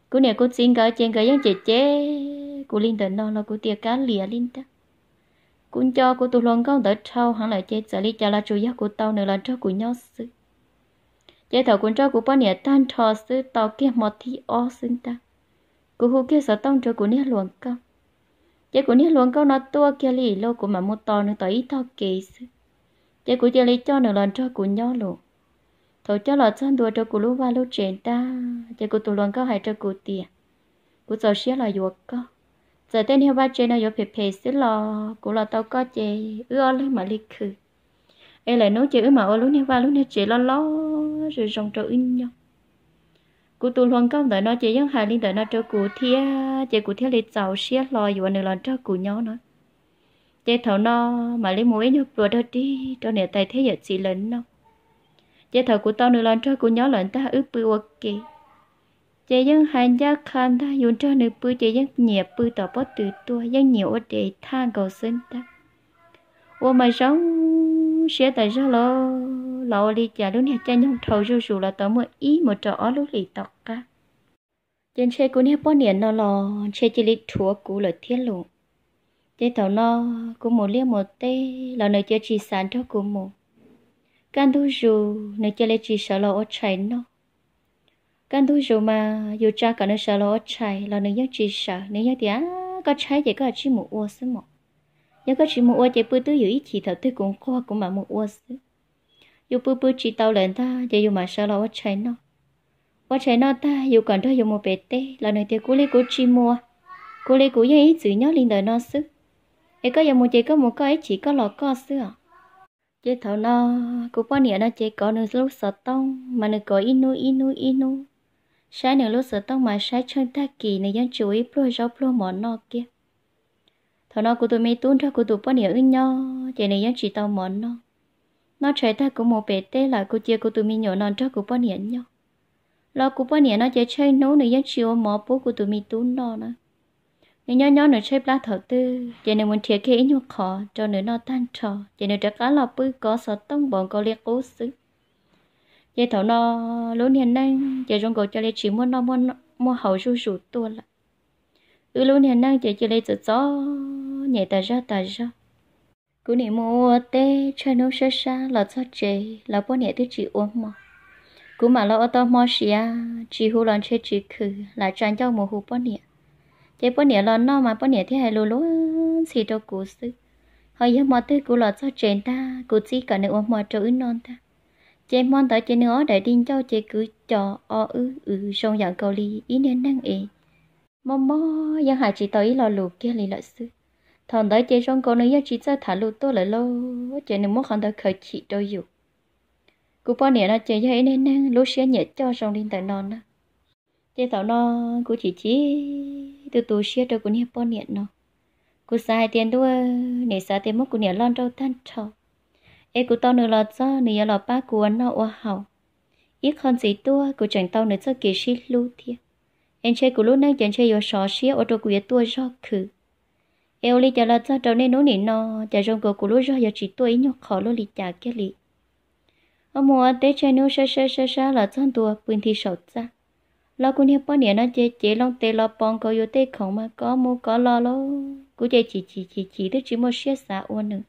của nè của xin gái trên gái giống chị chế của linh tận đó là của tiệc cá lìa linh ta cũng cho của tụi lòng con tới sau hẳn lại chơi giờ đi cha là chủ yếu của tao nữa là cho của nhau sự chơi thầu của cho của bao nhiêu tan trò sự tao kia một thi o sinh ta của hú kia sợ tông cho của nè luồng con chế của ni luôn câu nói tua kia lì lô của mà mua to nữa tỏ ít thọ kì sư chế của chế lấy cho nửa lần cho của nhỏ lộ thôi cho lọt chân đua cho của lúc va lúc chuyện ta chế của tụi luôn câu hay cho của tiền của giờ xía là yuộc cơ giờ tên hiệu ba chế nó yuộc phê phê xí lò của lọ tao có chế ưa lấy mà lì khử ấy lại nói chữ mà ô lúc này va lúc này chế lo lo rồi rong cho ưng nhau cụ tụ luồng công tới nó chỉ giống hà linh tới nó cho cụ thia chỉ cụ thia lịch giàu xia lo dù anh lần cho cụ nhau nó chỉ thầu nó mà lấy mũi nhóc vừa đó đi cho nè tay thế giờ chỉ lớn nó chỉ thầu cụ tao nửa lần cho cụ nhau lần ta ước bự ok chỉ giống hành gia khan ta dùng cho nửa bự chỉ giống nhẹ bự tỏ bớt từ tua giống nhiều ở để than cầu sinh ta 我 mà sống sẽ tại sao lo lo đi chả lúc này cha nhung thầu rêu rủ là tớ một ý một trò ở lúc tọc cả trên xe của nè bao niệm nó lo xe chỉ lì thua cũ là thiết lộ chế tàu nó cũng một liếc một tê là nơi chơi chỉ sản cho của một can thu dù nơi chơi lấy chỉ lo ở chạy nó can thu dù mà dù cha cả nơi sợ lo ở chạy là nơi nhớ chỉ sợ nếu nhớ thì á có chạy thì có chỉ một ô sớm một nhớ có chỉ một ô chạy bự tư yếu ít chỉ thầu tư cũng khoa cũng mà một ô sư dù bự bự chỉ tàu lên ta giờ dù mà sao là ô chạy nó ô chạy nó ta dù còn đó dù một bể tê là nơi tiêu cố lấy cố chỉ mua cố lấy cố yếu ít chữ nhớ linh đời nó sư ấy có giờ mua chạy có một có ấy chỉ có lọ à. có sư à chế thầu nó cố bao nhiêu nó chế có nửa lúc sợ tông mà nửa có inu inu inu sáng nửa lúc sợ tông mà sáng chân ta kỳ này dân chuối pro rau pro mỏ nó kia thọ nó của tụi mày tuôn ra của tụi bao nhiêu ưng nhau chạy này vẫn chỉ tao món nó nó chạy ta cũng một bể té lại của chia của tụi mày nhỏ non cho của bao nhiêu nhau lo của bao nhiêu nó chạy chơi nấu này vẫn chiều mò bố của tụi mày tuôn nó, nữa nên nhỏ nhỏ nó chơi lá thở tư chạy này muốn thiệt khi nhau khó cho nữa nó tan trò chạy này chắc cá là bư có sợ tông bọn có liệt cố xứ chạy thọ nó lúc hiện nay chạy trong cổ cho lấy chỉ muốn nó muốn mua hậu ru rủ tua lại ừ lúc hiện nay chạy chơi lấy chơi chó nhẹ tà ra tà ra cú nị mua tê cho nô sơ sa là cho chê là bố nhẹ tư chị uống mà cú mà lo tao mò xia chị hú lon chê chị khử là tràn cho mồ hú bố nhẹ chế bố nhẹ lon nó mà bố nhẹ thế hay lù lù, xì đâu cú sư hồi giờ mò tư cú là cho chê ta cú chỉ cả nửa uống mò cho ứng non ta chế mòn tới chế nữa đại tin cho chế cứ cho o ư ư ừ, sông dạng cầu ly ý nên năng ế mò mò giờ hai chị tới lo lù kia lì lợi sư thằng đấy chơi xong con nữa chỉ ra thả lụ to lại lo chơi nên muốn không được khởi chỉ đôi dù cú bao nè nó chơi vậy nên nên lúc xưa nhẹ cho xong lên tại non đó chơi tàu non cú chỉ chỉ từ từ xưa cho cú nè bao nè nó cú xài tiền đua nè xài tiền mất cú nè lon đâu tan trâu ê cú tao nữa là cho nè là ba cú ăn nó ô hậu ít con gì tua cú chẳng tao nữa cho kỳ sĩ lưu thiệt em chơi cú lúc nãy chẳng chơi vào sò xía ô tô cú tua do khử eo li chả là cho trâu nên nó nỉ nó chả rong cổ cú ra giờ chỉ tôi nhóc khó lúa li chả kia li ở mùa tết chơi nô sơ sơ sơ sơ là chân tua bình thì sầu ra lo cũng hiểu bao nhiêu nó chơi chơi long tê lo bong cầu yếu tê không mà có mua có lo lo cú chơi chỉ chỉ chỉ chỉ đứa chỉ một xe xả uôn nữa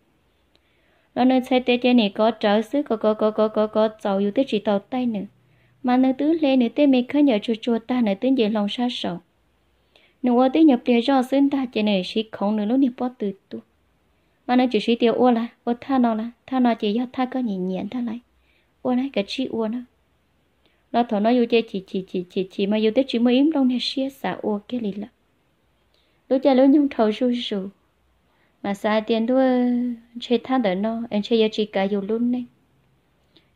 lo nơi chơi tê chơi này có trở xứ có có có có có có tàu yếu tê chỉ tàu tay nữa mà nơi tứ lê nữa tê mày khơi nhờ chua chua ta nữa tứ dễ lòng xa sầu nếu ở tí nhập địa cho sinh ta chỉ này sĩ không nữa lúc này bỏ từ tu mà nó chỉ sĩ tiêu ô là ô tha nó là tha nó chỉ do tha có nhìn nhện tha lại ô này cái chi ô nó nó thọ nó yêu chơi chỉ chỉ chỉ chỉ chỉ mà yêu tới chỉ mới im trong này xia xả ô cái lì là lúc cha lúc nhung thầu ru ru mà xa tiền đua chơi tha đỡ nó em chơi yêu chỉ cả yêu luôn này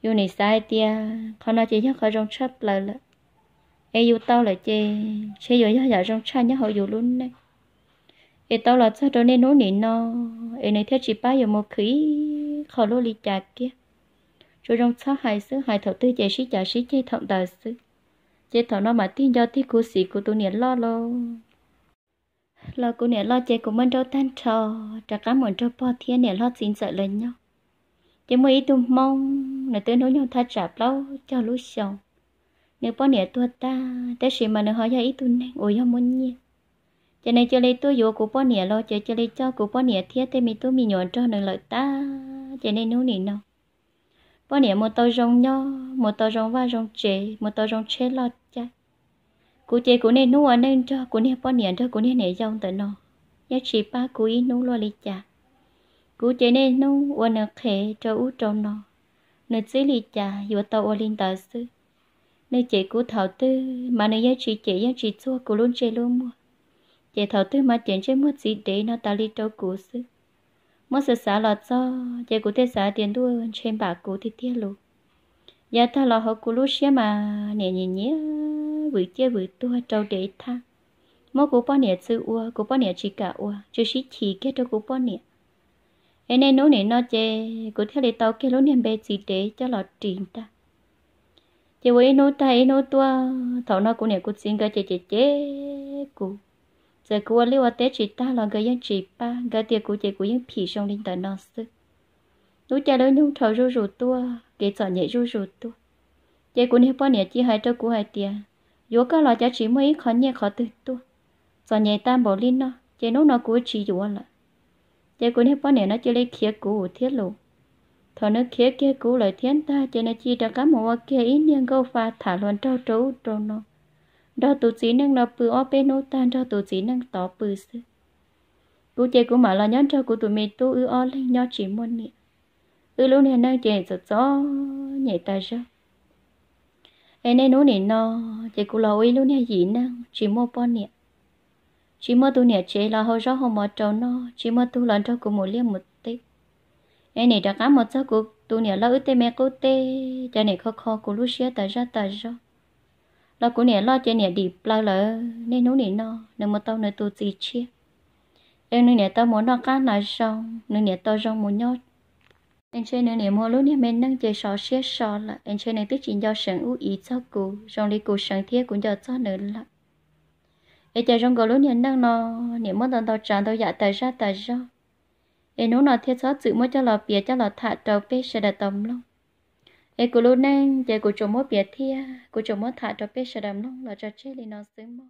yêu này xa tiền con nó chỉ nhắc khỏi trong chấp lời lạ ai yêu tao là chê chê giờ giờ giờ trong cha nhớ họ yêu luôn đấy ai tao là sao đó nên nỗi nỉ nó ai này theo chị ba giờ một khí khó lô lì chả kia rồi trong sao hai sứ hai thầu tư chạy xí chạy xí chạy thọng tờ sứ chạy thọ nó mà tin do tí của sĩ của tôi nè lo lo lo của nè lo chơi của mình đâu tan trò trả cá mồi cho po thiên nè lo xin sợ lên nhau chỉ mới tôi mong là tới nỗi nhau tha trả lâu cho lũ sau nếu bỏ nẻ tuổi ta thế gì mà nó hỏi ra ít tuổi này ôi ya muốn nhỉ cho nên cho lấy tôi vô của bỏ nẻ lo cho cho lấy cho của bỏ nẻ thiết thế mình tôi mình nhọn cho nên lợi ta cho nên nấu nỉ nào bỏ nẻ một tàu rong nho một tàu rong va rong chế một tàu rong chế lo cha cụ chế cụ nên nấu nên cho cụ nên bỏ nẻ cho cụ nên này dòng tới nó giá trị ba cụ ý nấu lo lấy cha cụ chế nên nấu quên ở khề cho út trong nó nơi dưới lì cha vừa tàu ô linh tờ xưa nơi chị của thầu tư mà nơi giá trị chị giá trị chua của luôn chơi luôn mua chị thầu tư mà tiền chơi mua gì để nó ta đi đâu cũ sư mua sự xả lọt cho chị cũng thế xả tiền đua trên bà cũ thì tiếc luôn giờ ta lo hậu của lúc xe mà nè nhẹ nhẹ vừa chơi vừa tua trâu để tha mua của bao nhiêu sư ua của bao nhiêu chỉ cả ua chứ chỉ chỉ cái đâu cũng bao anh em nói nấu nè nó chơi cũng theo để tao cái lối niệm bê gì để cho lọt trình ta chị với nó tay nó tua thầu nó cũng nè cũng xin cái chị chị chế cụ giờ cụ lưu ở tết chị ta là cái dân chị ba cái tiệc cụ chị cụ dân phì xong lên tới nó sư nó cha lớn nhung thầu rú rú tua kể sợ nhẹ rú rú tua chị cụ nè bao nè chị hai cho cụ hai tiền vô cái lo cho chị mới khó nhẹ khó từ tua sợ nhẹ tam bỏ lên nó chị nó nó cụ chị vô là chị cụ nè bao nè nó chơi lấy khía cụ thiết luôn thọ nó khía kia cũ lời thiên ta cho nên chi đã cá mùa kia ít niên câu pha thả luôn trâu trú trâu nó đó tụ chỉ năng nó bự ở bên nô tan đó tụ chỉ năng tỏ bự sư cụ chơi cú mà là nhóm cho cú tụi mình tu ư o lên nhó chỉ muốn nè ư lúc này năng chơi giật gió nhảy ta ra em nên nô nè nó chơi cú lâu ý lúc này gì năng chỉ mua bon nè chỉ mua tu nè chơi là hồi gió hôm mà trâu nó chỉ mua tu lần cho cụ một liếc một em này đã cá một số cụ tụ nè lo ướt tê mẹ cô tê cho nè khó khó cô lúc xưa tờ ra tờ ra lo cô nè lo cho nè đi bao lỡ nên nú nè nó nên một tao nè tụ gì chia em nè nè tao muốn nó cá nói xong nên nè tao rong muốn nhót em chơi nè nè mua lúc nè mình đang chơi sò xía sò là em chơi nè tức chỉ do sẵn ưu ý cho cô rong đi cô sẵn thiết cũng do cho nữa là em chơi rong gò lúc nè đang nó nè muốn tao tao tràn tao dạ tại ra tại sao เอ็นูนอเทียซอจือมัวจะหล่อเปียจะหล่อถาจอเปชะดะตอมลงเอกูรู้นั่งเจกูจมัวเปียเทียกูจมัวถาจอเปชะดำลงหล่อจอเชลีนอนซึ้งมัว